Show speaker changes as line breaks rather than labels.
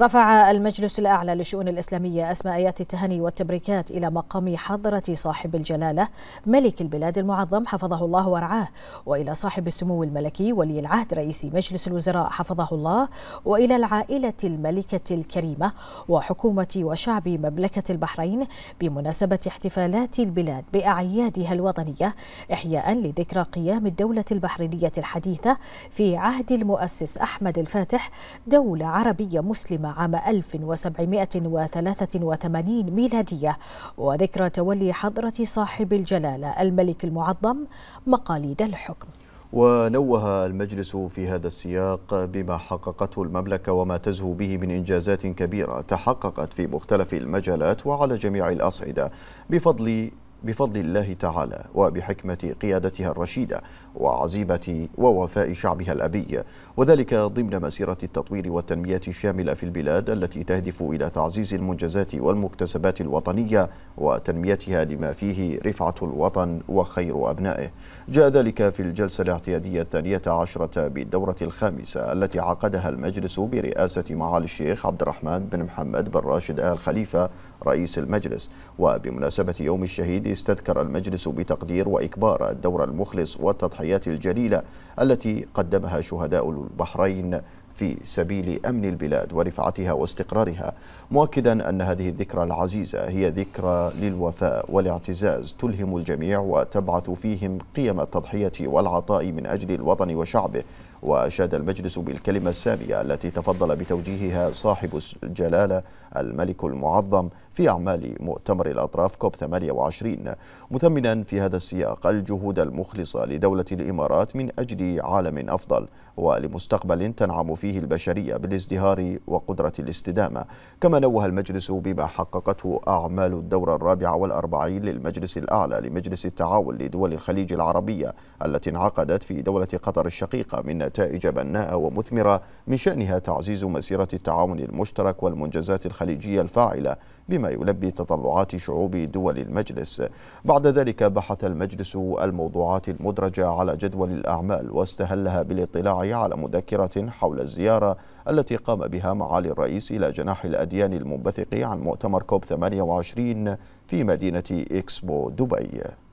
رفع المجلس الأعلى للشؤون الإسلامية أسماء آيات التهني والتبريكات إلى مقام حضرة صاحب الجلالة ملك البلاد المعظم حفظه الله ورعاه وإلى صاحب السمو الملكي ولي العهد رئيس مجلس الوزراء حفظه الله وإلى العائلة الملكة الكريمة وحكومة وشعب مملكة البحرين بمناسبة احتفالات البلاد بأعيادها الوطنية إحياء لذكرى قيام الدولة البحرينية الحديثة في عهد المؤسس أحمد الفاتح دولة عربية مسلمة الإسلام عام 1783 ميلادية وذكرى تولي حضرة صاحب الجلالة الملك المعظم مقاليد الحكم
ونوه المجلس في هذا السياق بما حققته المملكة وما تزهو به من إنجازات كبيرة تحققت في مختلف المجالات وعلى جميع الأصعدة بفضل بفضل الله تعالى وبحكمة قيادتها الرشيدة وعزيمة ووفاء شعبها الأبي وذلك ضمن مسيرة التطوير والتنمية الشاملة في البلاد التي تهدف إلى تعزيز المنجزات والمكتسبات الوطنية وتنميتها لما فيه رفعة الوطن وخير أبنائه جاء ذلك في الجلسة الاعتيادية الثانية عشرة بالدورة الخامسة التي عقدها المجلس برئاسة معالي الشيخ عبد الرحمن بن محمد بن راشد آل خليفة رئيس المجلس وبمناسبة يوم الشهيد استذكر المجلس بتقدير وإكبار الدور المخلص والتضحيات الجليلة التي قدمها شهداء البحرين في سبيل أمن البلاد ورفعتها واستقرارها مؤكدا أن هذه الذكرى العزيزة هي ذكرى للوفاء والاعتزاز تلهم الجميع وتبعث فيهم قيم التضحية والعطاء من أجل الوطن وشعبه وأشاد المجلس بالكلمة السامية التي تفضل بتوجيهها صاحب الجلالة الملك المعظم في أعمال مؤتمر الأطراف كوب 28 مثمنا في هذا السياق الجهود المخلصة لدولة الإمارات من أجل عالم أفضل ولمستقبل تنعم فيه البشرية بالازدهار وقدرة الاستدامة كما نوه المجلس بما حققته أعمال الدورة الرابعة والأربعين للمجلس الأعلى لمجلس التعاون لدول الخليج العربية التي انعقدت في دولة قطر الشقيقة من نتائج بناءة ومثمرة من شأنها تعزيز مسيرة التعاون المشترك والمنجزات الخليجية الفاعلة بما يلبي تطلعات شعوب دول المجلس بعد ذلك بحث المجلس الموضوعات المدرجة على جدول الأعمال واستهلها بالاطلاع على مذكرة حول الزيارة التي قام بها معالي الرئيس إلى جناح الأديان المنبثق عن مؤتمر كوب 28 في مدينة إكسبو دبي